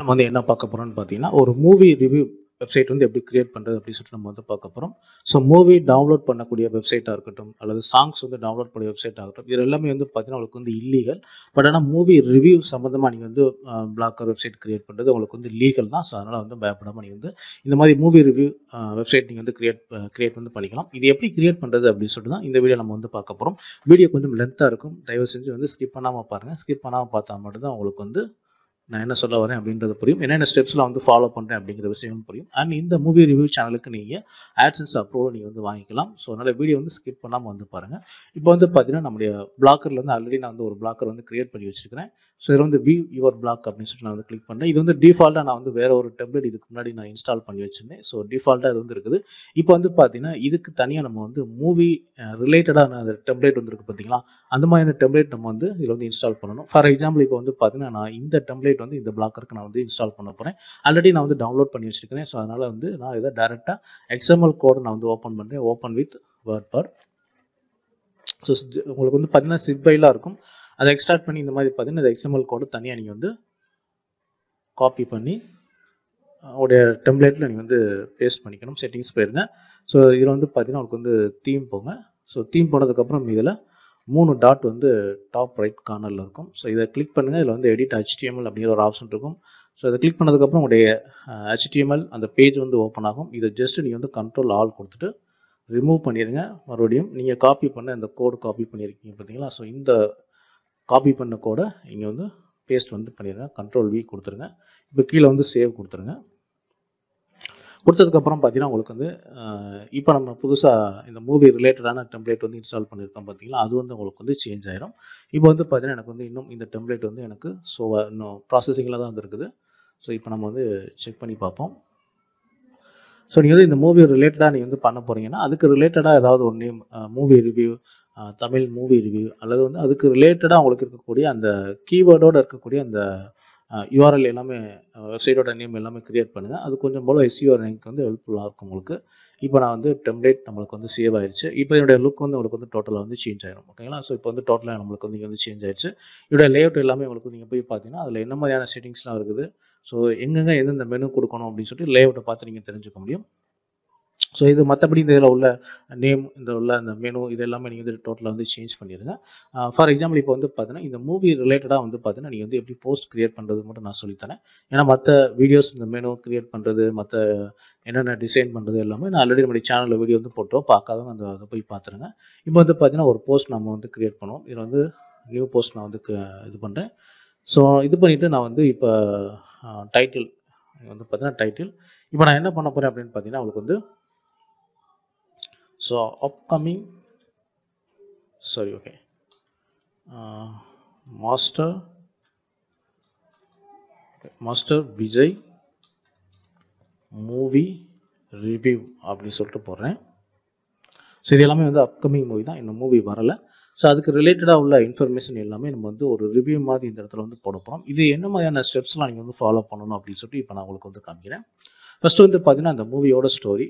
நம்ம வந்து என்ன பார்க்க போகிறோம்னு பார்த்தீங்கன்னா ஒரு மூவி ரிவ்யூ வெப்சைட் வந்து எப்படி கிரியேட் பண்ணுறது அப்படின்னு சொல்லிட்டு நம்ம வந்து பார்க்க போகிறோம் ஸோ மூவி டவுன்லோட் பண்ணக்கூடிய வெப்சைட்டாக இருக்கட்டும் அல்லது சாங்ஸ் வந்து டவுன்லோட் பண்ண வெப்சைட்டாக இருக்கட்டும் இது எல்லாமே வந்து பார்த்தீங்கன்னா உங்களுக்கு வந்து இல்லீகல் பட் ஆனால் மூவி ரிவ்யூ சம்மந்தமாக நீங்கள் வந்து பிளாக்கர் வெப்சைட் கிரியேட் பண்ணுறது உங்களுக்கு வந்து லீகல் தான் ஸோ அதனால் வந்து பயப்படாமல் நீங்கள் வந்து இந்த மாதிரி மூவி ரிவ்யூ வெப்சைட் நீங்கள் வந்து கிரியேட் கிரியேட் வந்து பண்ணிக்கலாம் இது எப்படி கிரியேட் பண்ணுறது அப்படின்னு சொல்லிட்டு தான் இந்த வீடியோ நம்ம வந்து பார்க்க போகிறோம் வீடியோ கொஞ்சம் லென்த்தாக இருக்கும் தயவு செஞ்சு வந்து ஸ்கிப் பண்ணாமல் பாருங்கள் ஸ்கிப் பண்ணாமல் பார்த்தா மட்டும்தான் உங்களுக்கு வந்து நான் என்ன சொல்ல வரேன் அப்படின்றது புரியும் என்னென்ன ஸ்டெப்ஸில் வந்து ஃபாலோ பண்ணுறேன் அப்படிங்கிற விஷயமும் புரியும் அண்ட் இந்த மூவி ரிவ்யூ சேனலுக்கு நீங்கள் ஆட்சன்ஸ் அப்ரூவல் நீங்கள் வந்து வாங்கிக்கலாம் ஸோ அதனால் வீடியோ வந்து ஸ்கிப் பண்ணாமல் வந்து பாருங்கள் இப்போ வந்து பார்த்தீங்கன்னா நம்மளுடைய வந்து ஆல்ரெடி நான் வந்து ஒரு பிளாக்கர் வந்து கிரியேட் பண்ணி வச்சிருக்கிறேன் ஸோ இதில் வந்து வி யுவர் பிளாக் அப்படின்னு சொல்லிட்டு நான் வந்து கிளிக் பண்ணேன் இது வந்து டிஃபால்ட்டாக நான் வந்து வேறு ஒரு டெப்லெட் இதுக்கு முன்னாடி நான் இன்ஸ்டால் பண்ணி வச்சுருந்தேன் ஸோ டிஃபால்ட்டாக இது வந்து இருக்குது இப்போ வந்து பார்த்தீங்கன்னா இதுக்கு தனியாக நம்ம வந்து மூவி ரிலேட்டடான அந்த டெப்லெட் வந்துருக்கு பார்த்தீங்களா அந்த மாதிரியான டெப்லெட் நம்ம வந்து இதில் வந்து இன்ஸ்டால் பண்ணணும் ஃபார் எக்ஸாம்பிள் இப்போ வந்து பார்த்தீங்கன்னா நான் இந்த டெப்லெட் சர்டிஃபிகேட் வந்து இந்த பிளாக்கருக்கு நான் வந்து இன்ஸ்டால் பண்ண போகிறேன் ஆல்ரெடி நான் வந்து டவுன்லோட் பண்ணி வச்சிருக்கிறேன் ஸோ அதனால் வந்து நான் இதை டேரெக்டாக எக்ஸ்எம்எல் கோட் நான் வந்து ஓப்பன் பண்ணுறேன் open with WordPress so உங்களுக்கு வந்து பார்த்தீங்கன்னா சிப்பைலாம் இருக்கும் அதை எக்ஸ்ட்ராக்ட் பண்ணி இந்த மாதிரி பார்த்தீங்கன்னா இந்த எக்ஸ்எம்எல் கோடு தனியாக நீங்கள் வந்து காப்பி பண்ணி உடைய டெம்ப்ளேட்டில் நீங்கள் வந்து பேஸ்ட் பண்ணிக்கணும் செட்டிங்ஸ் போயிருங்க ஸோ இதில் வந்து பார்த்தீங்கன்னா உங்களுக்கு வந்து தீம் போங்க ஸோ தீம் போனதுக்கப்புறம் இதில் மூணு டாட் வந்து டாப் ரைட் கார்னரில் இருக்கும் ஸோ இதை கிளிக் பண்ணுங்கள் இதில் வந்து எடிட் ஹெச்டிஎம்எல் அப்படிங்கிற ஒரு ஆப்ஷன் இருக்கும் ஸோ இதை கிளிக் பண்ணதுக்கப்புறம் உங்களுடைய ஹெச்டிஎம்எல் அந்த பேஜ் வந்து ஓப்பன் ஆகும் இதை ஜஸ்ட் நீங்கள் வந்து கண்ட்ரோல் ஆல் கொடுத்துட்டு ரிமூவ் பண்ணிடுங்க மறுபடியும் நீங்கள் காப்பி பண்ண இந்த கோடு காப்பி பண்ணியிருக்கீங்க பார்த்தீங்களா ஸோ இந்த காப்பி பண்ண கோடை இங்கே வந்து பேஸ்ட் வந்து பண்ணிடுங்க கண்ட்ரோல் வி கொடுத்துருங்க இப்போ கீழே வந்து சேவ் கொடுத்துருங்க கொடுத்ததுக்கப்புறம் பார்த்தீங்கன்னா உங்களுக்கு வந்து இப்போ நம்ம புதுசாக இந்த மூவி ரிலேட்டடான டெம்ப்ளேட் வந்து இன்ஸ்டால் பண்ணியிருக்கோம் பார்த்தீங்களா அது வந்து உங்களுக்கு வந்து சேஞ்ச் ஆயிரும் இப்போ வந்து பார்த்தீங்கன்னா எனக்கு வந்து இன்னும் இந்த டெம்ப்ளேட் வந்து எனக்கு ஸோ இன்னும் ப்ராசஸிங்கில் தான் வந்து இருக்குது ஸோ இப்போ நம்ம வந்து செக் பண்ணி பார்ப்போம் ஸோ நீங்கள் வந்து இந்த மூவி ரிலேட்டடாக நீங்கள் வந்து பண்ண போகிறீங்கன்னா அதுக்கு ரிலேட்டடாக ஏதாவது ஒரு name movie review Tamil movie review அல்லது வந்து அதுக்கு ரிலேட்டடாக உங்களுக்கு இருக்கக்கூடிய அந்த கீவேர்டோடு இருக்கக்கூடிய அந்த யூஆர்எல் எல்லாமே வெப்சைட்டோட நேம் எல்லாமே க்ரியேட் பண்ணுங்கள் அது கொஞ்சம் போல் எஸ்யூஆர் ரேங்க் வந்து ஹெல்ப்ஃபுல்லாக இருக்கும் உங்களுக்கு இப்போ நான் வந்து டெம்ப்ளேட் நம்மளுக்கு வந்து சேவ் ஆயிடுச்சு இப்போ என்னுடைய லுக் வந்து உங்களுக்கு வந்து டோட்டலாக வந்து சேஞ்ச் ஆயிடும் ஓகேங்களா ஸோ இப்போ வந்து டோட்டலாக நம்மளுக்கு வந்து இங்கே வந்து சேஞ்ச் ஆயிடுச்சு லே அவுட் எல்லாமே உங்களுக்கு நீங்கள் போய் பார்த்தீங்கன்னா அதில் என்ன மாதிரியான செட்டிங்ஸ்லாம் இருக்குது ஸோ எங்கெங்கே எந்தெந்த மெனு கொடுக்கணும் அப்படின்னு சொல்லிட்டு அவுட்டை பார்த்து நீங்கள் தெரிஞ்சுக்க முடியும் ஸோ இது மற்றபடி இந்த இதில் உள்ள நேம் இந்த உள்ள அந்த மெனு இது எல்லாமே நீங்கள் வந்து டோட்டலாக வந்து சேஞ்ச் பண்ணிடுங்க ஃபார் uh, எக்ஸாம்பிள் இப்போ வந்து பார்த்தீங்கன்னா இந்த மூவி ரிலேட்டடாக வந்து பார்த்தீங்கன்னா நீங்கள் வந்து எப்படி போஸ்ட் க்ரியேட் பண்ணுறது மட்டும் நான் சொல்லித்தரேன் ஏன்னா மற்ற வீடியோஸ் இந்த மெனு கிரியேட் பண்ணுறது மற்ற என்னென்ன டிசைன் பண்ணுறது எல்லாமே நான் ஆல்ரெடி நம்முடைய சேனலில் வீடியோ வந்து போட்டோம் பார்க்காதவங்க அந்த அதை போய் பார்த்துருங்க இப்போ வந்து பார்த்தீங்கன்னா ஒரு போஸ்ட் நம்ம வந்து கிரியேட் பண்ணுவோம் இதில் வந்து நியூ போஸ்ட் நான் வந்து இது பண்ணுறேன் ஸோ இது பண்ணிவிட்டு நான் வந்து இப்போ டைட்டில் uh, வந்து பார்த்தீங்கன்னா டைட்டில் இப்போ நான் என்ன பண்ண போகிறேன் அப்படின்னு பார்த்தீங்கன்னா அவளுக்கு வந்து so upcoming sorry okay uh, master okay, master movie review அப்படின்னு சொல்லிட்டு போடுறேன் ஸோ இது எல்லாமே வந்து அப்கமிங் மூவி தான் இன்னும் மூவி வரலை ஸோ அதுக்கு ரிலேட்டடாக உள்ள இன்ஃபர்மேஷன் எல்லாமே நம்ம வந்து ஒரு ரிவ்யூ மாதிரி இந்த இடத்துல வந்து போட போகிறோம் இது என்ன மாதிரியான ஸ்டெப்ஸ்லாம் நீங்கள் வந்து ஃபாலோ பண்ணணும் அப்படின்னு சொல்லிட்டு இப்போ நான் உங்களுக்கு வந்து காமிக்கிறேன் ஃபஸ்ட்டு வந்து பார்த்தீங்கன்னா அந்த மூவியோட ஸ்டோரி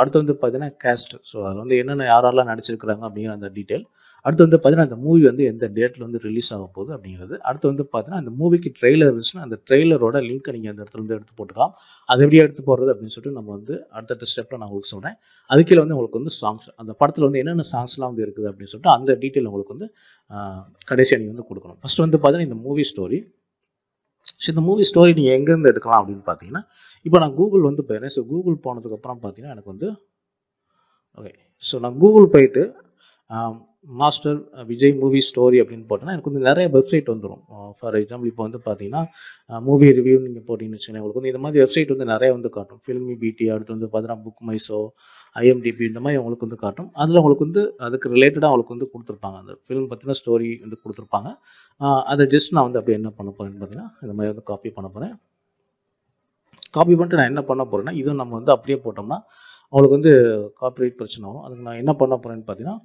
அடுத்து வந்து பார்த்தீங்கன்னா கேஸ்ட் ஸோ அதில் வந்து என்னென்ன யாரெல்லாம் நடிச்சிருக்கிறாங்க அப்படிங்கிற அந்த டீட்டெயில் அடுத்து வந்து பார்த்தீங்கன்னா அந்த மூவி வந்து எந்த டேட்டில் வந்து ரிலீஸ் ஆக போகுது அப்படிங்கிறது அடுத்து வந்து பார்த்தீங்கன்னா அந்த மூவிக்கு ட்ரெய்லர் இருந்துச்சுன்னா அந்த ட்ரெய்லரோட லிங்க்கை நீங்கள் அந்த இடத்துல வந்து எடுத்து போட்டுக்கலாம் அது எப்படியா எடுத்து போடுறது அப்படின்னு சொல்லிட்டு நம்ம வந்து அடுத்தடுத்த ஸ்டெப்பில் நான் உங்களுக்கு சொல்கிறேன் அதுக்கீழே வந்து உங்களுக்கு வந்து சாங்ஸ் அந்த படத்தில் வந்து என்னென்ன சாங்ஸ்லாம் வந்து இருக்குது அப்படின்னு சொல்லிட்டு அந்த டீட்டெயில் உங்களுக்கு வந்து கடைசியாக நீங்கள் வந்து கொடுக்கணும் ஃபஸ்ட்டு வந்து பார்த்தீங்கன்னா இந்த மூவி ஸ்டோரி ஸோ இந்த மூவி ஸ்டோரி நீங்கள் எங்கேருந்து எடுக்கலாம் அப்படின்னு பார்த்தீங்கன்னா இப்போ நான் கூகுள் வந்து போயிடுறேன் ஸோ கூகுள் போனதுக்கப்புறம் பார்த்தீங்கன்னா எனக்கு வந்து ஓகே ஸோ நான் கூகுள் போயிட்டு um, Master Vijay movie story அப்படின்னு போட்டோன்னா எனக்கு வந்து நிறைய வெப்சைட் வந்துடும் ஃபார் எக்ஸாம்பிள் இப்போ வந்து பார்த்தீங்கன்னா மூவி ரிவ்யூ நீங்கள் போட்டிங்கன்னு வச்சுக்கோங்க உங்களுக்கு வந்து இந்த மாதிரி வெப்சைட் வந்து நிறைய வந்து காட்டும் ஃபிலிமி பிடி அடுத்து வந்து பார்த்தீங்கன்னா புக் மைஸோ ஐஎம்டிபி இந்த மாதிரி உங்களுக்கு வந்து காட்டும் அதில் உங்களுக்கு வந்து அதுக்கு ரிலேட்டடாக அவங்களுக்கு வந்து கொடுத்துருப்பாங்க அந்த ஃபிலிம் பற்றின ஸ்டோரி வந்து கொடுத்துருப்பாங்க அதை ஜஸ்ட் நான் வந்து அப்படியே என்ன பண்ண போகிறேன்னு பார்த்தீங்கன்னா இந்த மாதிரி வந்து காப்பி பண்ண போகிறேன் காப்பி பண்ணிட்டு நான் என்ன பண்ண போகிறேன்னா இதுவும் நம்ம வந்து அப்படியே போட்டோம்னா அவங்களுக்கு வந்து காப்பிரைட் பிரச்சனை வரும் அதுக்கு நான் என்ன பண்ண போகிறேன்னு பார்த்தீங்கன்னா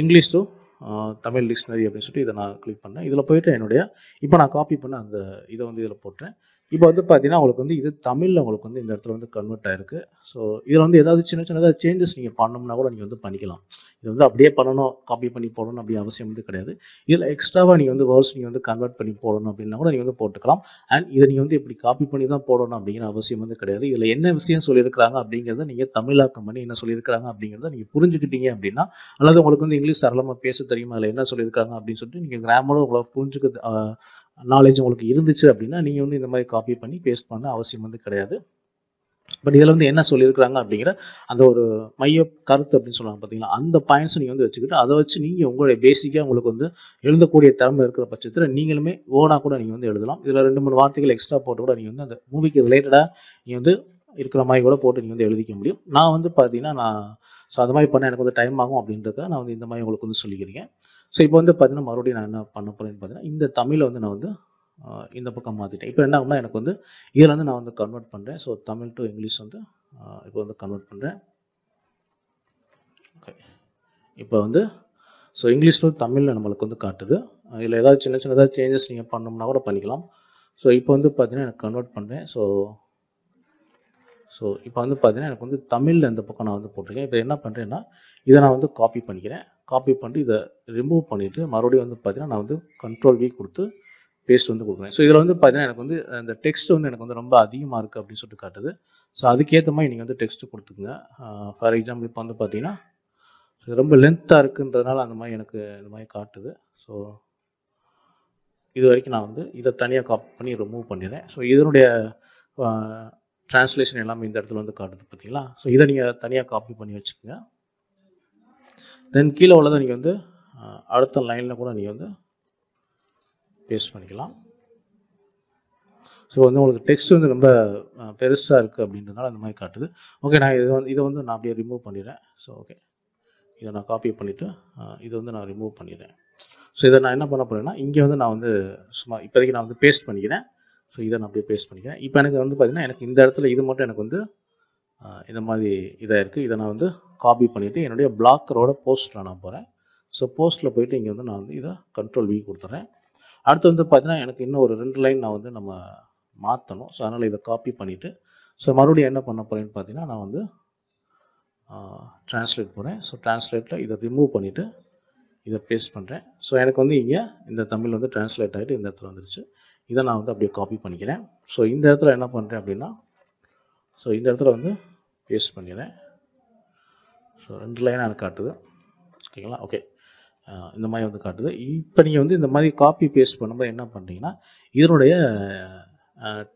இங்கிலீஷ் டு தமிழ் டிக்ஷனரி அப்படின்னு சொல்லிட்டு இதை நான் கிளிக் பண்ணேன் இதில் போயிட்டு என்னுடைய இப்போ நான் காப்பி பண்ண அந்த இதை வந்து இதில் போட்டேன் இப்போ வந்து பார்த்தீங்கன்னா உங்களுக்கு வந்து இது தமிழில் உங்களுக்கு வந்து இந்த இடத்துல வந்து கன்வெர்ட் ஆயிருக்கு ஸோ இதில் வந்து ஏதாவது சின்ன சின்னதாக சேஞ்சஸ் நீங்கள் பண்ணோம்னா கூட நீங்கள் வந்து பண்ணிக்கலாம் இது வந்து அப்படியே பண்ணணும் காப்பி பண்ணி போடணும் அப்படி அவசியம் வந்து கிடையாது இதில் எக்ஸ்ட்ராவாக நீங்கள் வந்து வேர்ட்ஸ் நீங்கள் வந்து கன்வெர்ட் பண்ணி போடணும் அப்படின்னா கூட நீங்கள் வந்து போட்டுக்கலாம் அண்ட் இதை நீங்கள் வந்து இப்படி காப்பி பண்ணி தான் போடணும் அப்படிங்கிற அவசியம் வந்து கிடையாது இதில் என்ன விஷயம் சொல்லியிருக்கிறாங்க அப்படிங்கிறத நீங்கள் தமிழாக்கம் பண்ணி என்ன சொல்லியிருக்கிறாங்க அப்படிங்கிறத நீங்கள் புரிஞ்சுக்கிட்டீங்க அப்படின்னா அல்லது உங்களுக்கு வந்து இங்கிலீஷ் சரளமாக பேச தெரியுமா அதில் என்ன சொல்லியிருக்காங்க அப்படின்னு சொல்லிட்டு நீங்கள் கிராமரும் உங்களை புரிஞ்சுக்க நாலேஜ் உங்களுக்கு இருந்துச்சு அப்படின்னா நீங்கள் வந்து இந்த மாதிரி காப்பி பண்ணி பேஸ்ட் பண்ண அவசியம் வந்து கிடையாது பட் இதில் வந்து என்ன சொல்லியிருக்கிறாங்க அப்படிங்கிற அந்த ஒரு மைய கருத்து அப்படின்னு சொல்லுவாங்க பார்த்தீங்களா அந்த பாயிண்ட்ஸை நீங்கள் வந்து வச்சுக்கிட்டு அதை வச்சு நீங்கள் உங்களுடைய பேசிக்காக உங்களுக்கு வந்து எழுதக்கூடிய திறமை இருக்கிற பட்சத்தில் நீங்களுமே ஓனாக கூட நீங்கள் வந்து எழுதலாம் இதில் ரெண்டு மூணு வார்த்தைகள் எக்ஸ்ட்ரா போட்டு கூட நீங்கள் வந்து அந்த மூவிக்கு ரிலேட்டடாக நீங்கள் வந்து இருக்கிற மாதிரி கூட போட்டு நீங்கள் வந்து எழுதிக்க முடியும் நான் வந்து பார்த்தீங்கன்னா நான் ஸோ அது மாதிரி பண்ண எனக்கு வந்து டைம் ஆகும் அப்படின்றத நான் வந்து இந்த மாதிரி உங்களுக்கு வந்து சொல்லிக்கிறேன் ஸோ இப்போ வந்து பார்த்தீங்கன்னா மறுபடியும் நான் என்ன பண்ண போகிறேன்னு பார்த்தீங்கன்னா இந்த தமிழை வந்து நான் வந்து இந்த பக்கம் மாற்றிட்டேன் இப்போ என்ன ஆகும்னா எனக்கு வந்து இதில் வந்து நான் வந்து கன்வெர்ட் பண்ணுறேன் ஸோ தமிழ் டு இங்கிலீஷ் வந்து இப்போ வந்து கன்வெர்ட் பண்ணுறேன் ஓகே இப்போ வந்து ஸோ இங்கிலீஷ் டு தமிழில் நம்மளுக்கு வந்து காட்டுது இதில் ஏதாவது சின்ன ஏதாவது சேஞ்சஸ் நீங்கள் பண்ணோம்னா கூட பண்ணிக்கலாம் ஸோ இப்போ வந்து பார்த்தீங்கன்னா எனக்கு கன்வெர்ட் பண்ணுறேன் ஸோ ஸோ இப்போ வந்து பார்த்தீங்கன்னா எனக்கு வந்து தமிழில் இந்த பக்கம் நான் வந்து போட்டிருக்கேன் இப்போ என்ன பண்ணுறேன்னா இதை நான் வந்து காப்பி பண்ணிக்கிறேன் காப்பி பண்ணிட்டு இதை ரிமூவ் பண்ணிவிட்டு மறுபடியும் வந்து பார்த்தீங்கன்னா நான் வந்து கண்ட்ரோல் வி கொடுத்து பேஸ்ட் வந்து கொடுக்குறேன் ஸோ இதில் வந்து பார்த்தீங்கன்னா எனக்கு வந்து அந்த டெக்ஸ்ட் வந்து எனக்கு வந்து ரொம்ப அதிகமாக இருக்குது அப்படின்னு சொல்லிட்டு காட்டுது ஸோ அதுக்கேற்ற மாதிரி நீங்கள் வந்து டெக்ஸ்ட்டு கொடுத்துக்குங்க ஃபார் எக்ஸாம்பிள் இப்போ வந்து பார்த்தீங்கன்னா ரொம்ப லென்த்தாக இருக்குன்றதுனால அந்த மாதிரி எனக்கு இந்த மாதிரி காட்டுது ஸோ இது வரைக்கும் நான் வந்து இதை தனியாக காப்பி பண்ணி ரிமூவ் பண்ணிடுறேன் ஸோ இதனுடைய ட்ரான்ஸ்லேஷன் எல்லாமே இந்த இடத்துல வந்து காட்டுது பார்த்தீங்களா ஸோ இதை நீங்கள் தனியாக காப்பி பண்ணி வச்சுக்கோங்க தென் கீழே உள்ளதை நீங்கள் வந்து அடுத்த லைனில் கூட நீங்கள் வந்து பேஸ்ட் பண்ணிக்கலாம் ஸோ வந்து உங்களுக்கு டெக்ஸ்ட் வந்து ரொம்ப பெருசாக இருக்குது அப்படின்றதுனால அந்த மாதிரி காட்டுது ஓகே நான் இதை வந்து இதை வந்து நான் அப்படியே ரிமூவ் பண்ணிடுறேன் ஸோ ஓகே இதை நான் காப்பி பண்ணிவிட்டு இதை வந்து நான் ரிமூவ் பண்ணிடுறேன் ஸோ இதை நான் என்ன பண்ண போகிறேன்னா இங்கே வந்து நான் வந்து சும்மா இப்போதைக்கு நான் வந்து பேஸ்ட் பண்ணிக்கிறேன் ஸோ இதை நான் அப்படியே பேஸ்ட் பண்ணிக்கிறேன் இப்போ எனக்கு வந்து பார்த்திங்கன்னா எனக்கு இந்த இடத்துல இது மட்டும் எனக்கு வந்து இந்த மாதிரி இதாக இருக்குது இதை நான் வந்து காப்பி பண்ணிவிட்டு என்னுடைய பிளாக்கரோட போஸ்ட்டில் நான் போகிறேன் ஸோ போஸ்ட்டில் போயிட்டு இங்கே வந்து நான் வந்து இதை கண்ட்ரோல் வி கொடுத்துட்றேன் அடுத்து வந்து பார்த்தீங்கன்னா எனக்கு இன்னும் ஒரு ரெண்டு லைன் நான் வந்து நம்ம மாற்றணும் ஸோ அதனால் இதை காப்பி பண்ணிவிட்டு ஸோ மறுபடியும் என்ன பண்ண போகிறேன்னு பார்த்தீங்கன்னா நான் வந்து ட்ரான்ஸ்லேட் போகிறேன் ஸோ ட்ரான்ஸ்லேட்டில் இதை ரிமூவ் பண்ணிவிட்டு இதை பேஸ்ட் பண்ணுறேன் ஸோ எனக்கு வந்து இங்கே இந்த தமிழ் வந்து ட்ரான்ஸ்லேட் ஆகிட்டு இந்த இடத்துல வந்துருச்சு இதை நான் வந்து அப்படியே காப்பி பண்ணிக்கிறேன் ஸோ இந்த இடத்துல என்ன பண்ணுறேன் அப்படின்னா ஸோ இந்த இடத்துல வந்து பேஸ்ட் பண்ணிடுறேன் ஸோ ரெண்டு லைனாக எனக்கு காட்டுது ஓகேங்களா ஓகே இந்த மாதிரி வந்து காட்டுது இப்போ நீங்கள் வந்து இந்த மாதிரி காப்பி பேஸ்ட் பண்ணும்போது என்ன பண்ணுறீங்கன்னா இதனுடைய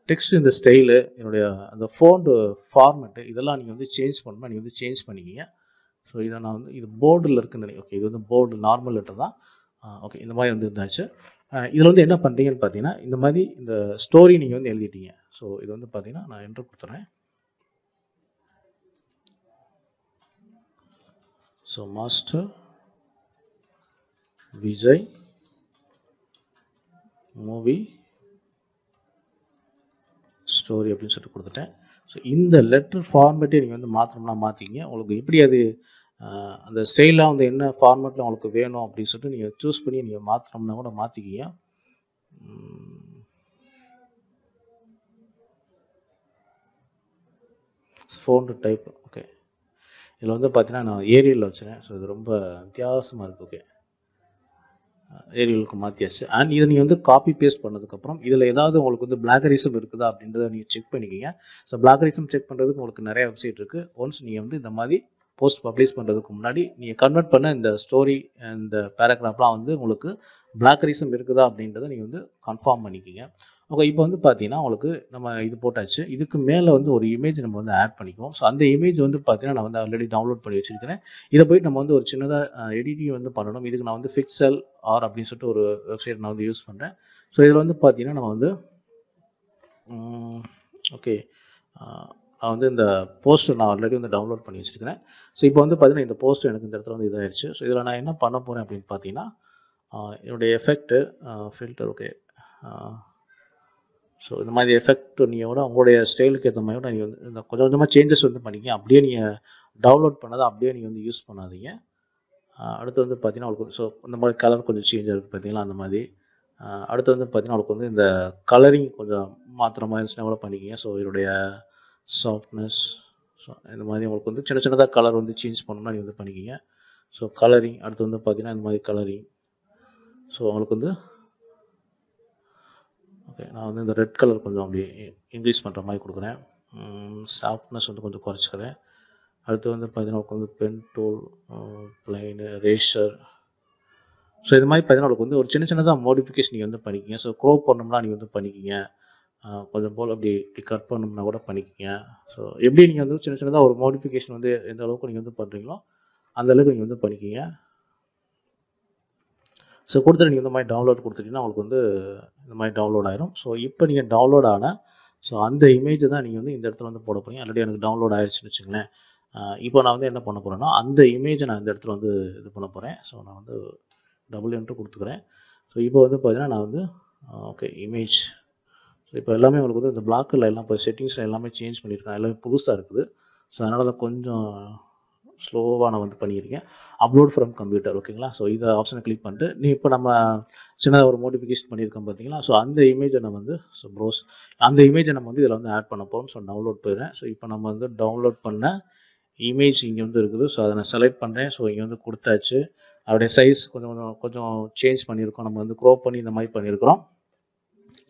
டெக்ஸ்ட் இந்த ஸ்டைலு என்னுடைய அந்த ஃபோன்டு ஃபார்மெட்டு இதெல்லாம் நீங்கள் வந்து சேஞ்ச் பண்ணால் நீங்கள் வந்து சேஞ்ச் பண்ணிக்கிங்க ஸோ இதை நான் வந்து இது போர்டில் இருக்குன்னு ஓகே இது வந்து போர்டு நார்மல் லெட்டர் தான் ஓகே இந்த மாதிரி வந்து இருந்தாச்சு இதில் வந்து என்ன பண்ணுறீங்கன்னு பார்த்தீங்கன்னா இந்த மாதிரி இந்த ஸ்டோரி நீங்கள் வந்து எழுதிட்டீங்க ஸோ இது வந்து பார்த்தீங்கன்னா நான் என்ட்ரு கொடுத்துறேன் so Master Vijay movie story அப்படின்னு சொல்லிட்டு கொடுத்துட்டேன் ஸோ இந்த லெட்டர் ஃபார்மேட்டே நீங்கள் வந்து மாற்றணும்னா மாற்றிங்க உங்களுக்கு எப்படி அது அந்த ஸ்டைலாக வந்து என்ன ஃபார்மேட்டில் உங்களுக்கு வேணும் அப்படின்னு சொல்லிட்டு நீங்கள் சூஸ் பண்ணி நீங்கள் மாற்றணும்னா கூட மாற்றிக்கிங்க ஃபோன் டைப் ஓகே இதில் வந்து பார்த்தீங்கன்னா நான் ஏரியலில் வச்சுருக்கேன் ஸோ இது ரொம்ப வித்தியாசமாக இருக்குது ஓகே ஏரியலுக்கு மாற்றியாச்சு அண்ட் இதை நீங்கள் வந்து காப்பி பேஸ்ட் பண்ணதுக்கப்புறம் இதில் ஏதாவது உங்களுக்கு வந்து பிளாகரிசம் இருக்குதா அப்படின்றத நீங்கள் செக் பண்ணிக்கிங்க ஸோ பிளாகரிசம் செக் பண்ணுறதுக்கு உங்களுக்கு நிறைய வெப்சைட் இருக்குது ஒன்ஸ் நீங்கள் வந்து இந்த மாதிரி போஸ்ட் பப்ளிஷ் பண்ணுறதுக்கு முன்னாடி நீங்கள் கன்வெர்ட் பண்ண இந்த ஸ்டோரி இந்த பேராகிராஃப்லாம் வந்து உங்களுக்கு பிளாக் ரீசன் இருக்குதா அப்படின்றத நீங்கள் வந்து கன்ஃபார்ம் பண்ணிக்கிங்க ஓகே இப்போ வந்து பார்த்தீங்கன்னா உங்களுக்கு நம்ம இது போட்டாச்சு இதுக்கு மேலே வந்து ஒரு இமேஜ் நம்ம வந்து ஆட் பண்ணிக்குவோம் ஸோ அந்த இமேஜ் வந்து பார்த்தீங்கன்னா நான் வந்து ஆல்ரெடி டவுன்லோட் பண்ணி வச்சிருக்கிறேன் இதை போய் நம்ம வந்து ஒரு சின்னதாக எடிட்டிங் வந்து பண்ணணும் இதுக்கு நான் வந்து ஃபிக்சல் ஆர் அப்படின்னு சொல்லிட்டு ஒரு வெப்சைட் நான் வந்து யூஸ் பண்ணுறேன் ஸோ இதில் வந்து பார்த்தீங்கன்னா நம்ம வந்து ஓகே நான் வந்து இந்த போஸ்ட்டு நான் ஆல்ரெடி வந்து டவுன்லோட் பண்ணி வச்சிருக்கிறேன் ஸோ இப்போ வந்து பார்த்தீங்கன்னா இந்த போஸ்ட் எனக்கு இந்த இடத்துல வந்து இதாகிடுச்சு ஸோ இதில் நான் என்ன பண்ண போகிறேன் அப்படின்னு பார்த்தீங்கன்னா என்னுடைய எஃபெக்ட்டு ஃபில்டர் ஓகே ஸோ இந்த மாதிரி எஃபெக்ட் நீங்கள் விட உங்களுடைய ஸ்டைலுக்கு ஏற்ற மாதிரி விட நீங்கள் வந்து இந்த கொஞ்சம் கொஞ்சமாக சேஞ்சஸ் வந்து பண்ணிக்க அப்படியே நீங்கள் டவுன்லோட் பண்ணாத அப்படியே நீங்கள் வந்து யூஸ் பண்ணாதீங்க அடுத்து வந்து பார்த்தீங்கன்னா அவளுக்கு ஸோ இந்த மாதிரி கலர் கொஞ்சம் சேஞ்ச் இருக்குது பார்த்தீங்களா அந்த மாதிரி அடுத்து வந்து பார்த்தீங்கன்னா அவளுக்கு வந்து இந்த கலரிங் கொஞ்சம் மாத்திர மாதிரி இருந்துச்சுன்னா கூட பண்ணிக்கிங்க ஸோ இதோடைய சாஃப்ட்னஸ் ஸோ இந்த மாதிரி உங்களுக்கு வந்து சின்ன சின்னதாக கலர் வந்து சேஞ்ச் பண்ணணும்னா நீங்கள் வந்து பண்ணிக்கிங்க ஸோ கலரிங் அடுத்து வந்து பார்த்தீங்கன்னா இந்த மாதிரி கலரிங் ஸோ அவங்களுக்கு வந்து ஓகே நான் வந்து இந்த ரெட் கலர் கொஞ்சம் அப்படி இன்க்ரீஸ் பண்ணுற மாதிரி கொடுக்குறேன் சாஃப்ட்னஸ் வந்து கொஞ்சம் குறைச்சிக்கிறேன் அடுத்து வந்து பார்த்தீங்கன்னா வந்து பென் டூல் பிளைனு ரேஷர் ஸோ இது மாதிரி பார்த்தீங்கன்னா உங்களுக்கு வந்து ஒரு சின்ன சின்னதாக மாடிஃபிகேஷன் நீங்கள் வந்து பண்ணிக்கிங்க ஸோ க்ரோ பண்ணோம்னா நீங்கள் வந்து பண்ணிக்கிங்க கொஞ்சம் போல் அப்படி இப்படி கட் கூட பண்ணிக்கிங்க ஸோ எப்படி நீங்கள் வந்து சின்ன சின்னதாக ஒரு மாடிஃபிகேஷன் வந்து எந்த அளவுக்கு நீங்கள் வந்து பண்ணுறீங்களோ அந்த அளவுக்கு நீங்கள் வந்து பண்ணிக்கிங்க ஸோ கொடுத்துட்டு நீங்கள் இந்த மாதிரி டவுன்லோட் கொடுத்துட்டீங்கன்னா உங்களுக்கு வந்து இந்த மாதிரி டவுன்லோட் ஆயிரும் ஸோ இப்போ நீங்கள் டவுன்லோட் ஆன ஸோ அந்த இமேஜ் தான் நீங்கள் வந்து இந்த இடத்துல வந்து போட போகிறீங்க ஆல்ரெடி எனக்கு டவுன்லோட் ஆயிடுச்சுன்னு வச்சுங்களேன் இப்போ நான் வந்து என்ன பண்ண போகிறேன்னா அந்த இமேஜை நான் இந்த இடத்துல வந்து இது பண்ண போகிறேன் ஸோ நான் வந்து டபுள் என்ட்ரு கொடுத்துக்கிறேன் ஸோ இப்போ வந்து பார்த்தீங்கன்னா நான் வந்து ஓகே இமேஜ் ஸோ இப்போ எல்லாமே உங்களுக்கு வந்து இந்த பிளாக்கில் எல்லாம் இப்போ செட்டிங்ஸில் எல்லாமே சேஞ்ச் பண்ணியிருக்கேன் எல்லாமே புதுசாக இருக்குது ஸோ அதனால் தான் கொஞ்சம் ஸ்லோவாக நான் வந்து பண்ணியிருக்கேன் அப்லோட் ஃப்ரம் கம்ப்யூட்டர் ஓகேங்களா ஸோ இதை ஆப்ஷனை கிளிக் பண்ணிட்டு நீ இப்போ நம்ம சின்னதாக ஒரு மோடிஃபிகேஷன் பண்ணியிருக்கோம் பார்த்தீங்களா ஸோ அந்த இமேஜை நம்ம வந்து ஸோ ப்ரோஸ் அந்த இமேஜை நம்ம வந்து இதில் வந்து ஆட் பண்ண போகிறோம் ஸோ டவுன்லோட் போயிடுறேன் ஸோ இப்போ நம்ம வந்து டவுன்லோட் பண்ண இமேஜ் இங்கே வந்து இருக்குது ஸோ அதை நான் செலக்ட் பண்ணுறேன் ஸோ இங்கே வந்து கொடுத்தாச்சு அதோடைய சைஸ் கொஞ்சம் கொஞ்சம் கொஞ்சம் சேஞ்ச் பண்ணியிருக்கோம் நம்ம வந்து க்ரோ பண்ணி இந்த மாதிரி பண்ணியிருக்கிறோம்